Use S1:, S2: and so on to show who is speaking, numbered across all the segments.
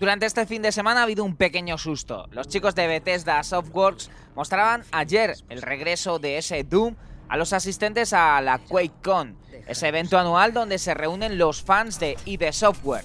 S1: Durante este fin de semana ha habido un pequeño susto. Los chicos de Bethesda Softworks mostraban ayer el regreso de ese Doom a los asistentes a la QuakeCon, ese evento anual donde se reúnen los fans de ID Software.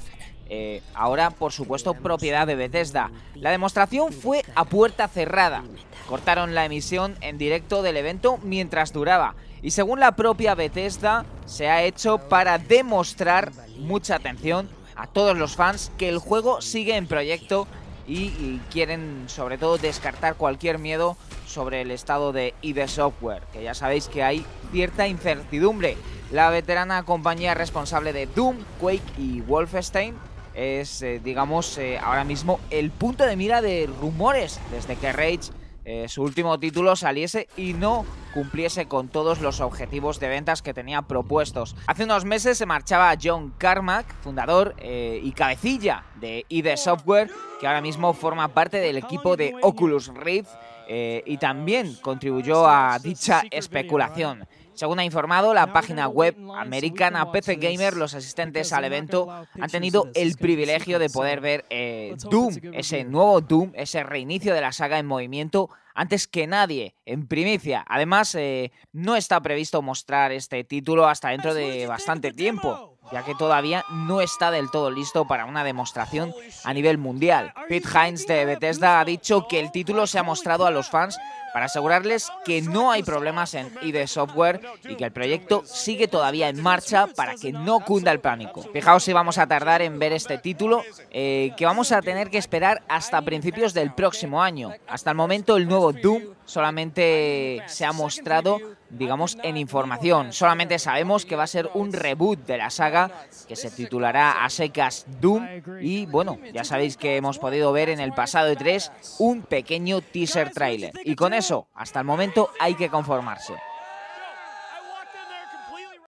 S1: Eh, ahora, por supuesto, propiedad de Bethesda. La demostración fue a puerta cerrada. Cortaron la emisión en directo del evento mientras duraba. Y según la propia Bethesda, se ha hecho para demostrar, mucha atención, a todos los fans que el juego sigue en proyecto y, quieren sobre todo descartar cualquier miedo sobre el estado de ID Software, que ya sabéis que hay cierta incertidumbre. La veterana compañía responsable de Doom, Quake y Wolfenstein es, eh, digamos, eh, ahora mismo el punto de mira de rumores desde que Rage eh, su último título saliese y no cumpliese con todos los objetivos de ventas que tenía propuestos. Hace unos meses se marchaba John Carmack, fundador eh, y cabecilla de ID Software, que ahora mismo forma parte del equipo de Oculus Rift eh, y también contribuyó a dicha especulación. Según ha informado la página web americana PC Gamer, los asistentes al evento han tenido el privilegio de poder ver eh, Doom, ese nuevo Doom, ese reinicio de la saga en movimiento antes que nadie, en primicia. Además, eh, no está previsto mostrar este título hasta dentro de bastante tiempo ya que todavía no está del todo listo para una demostración a nivel mundial. Pete Hines de Bethesda ha dicho que el título se ha mostrado a los fans para asegurarles que no hay problemas en ID Software y que el proyecto sigue todavía en marcha para que no cunda el pánico. Fijaos si vamos a tardar en ver este título, eh, que vamos a tener que esperar hasta principios del próximo año. Hasta el momento el nuevo Doom solamente se ha mostrado digamos, en información. Solamente sabemos que va a ser un reboot de la saga que se titulará a secas Doom y bueno, ya sabéis que hemos podido ver en el pasado de 3 un pequeño teaser trailer. Y con eso, hasta el momento, hay que conformarse.